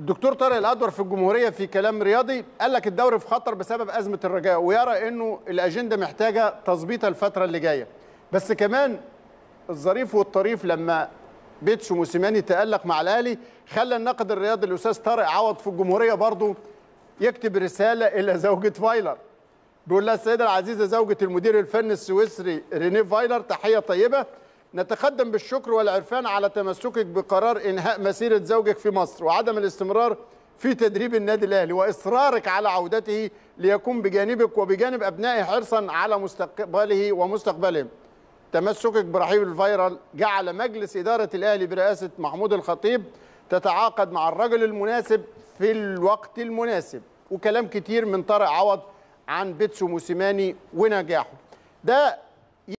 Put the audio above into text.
الدكتور طارق الادور في الجمهوريه في كلام رياضي قال لك الدوري في خطر بسبب ازمه الرجاء ويرى انه الاجنده محتاجه تظبيطها الفتره اللي جايه بس كمان الظريف والطريف لما بيتش وموسيماني تالق مع الاهلي خلى الناقد الرياضي الاستاذ طارق عوض في الجمهوريه برضه يكتب رساله الى زوجه فايلر بيقول لها السيده العزيزه زوجه المدير الفني السويسري رينيه فايلر تحيه طيبه نتقدم بالشكر والعرفان على تمسكك بقرار إنهاء مسيرة زوجك في مصر وعدم الاستمرار في تدريب النادي الأهلي وإصرارك على عودته ليكون بجانبك وبجانب أبنائه حرصا على مستقبله ومستقبلهم تمسكك برحيل الفيرال جعل مجلس إدارة الأهلي برئاسة محمود الخطيب تتعاقد مع الرجل المناسب في الوقت المناسب وكلام كتير من طارق عوض عن بيتسو موسيماني ونجاحه ده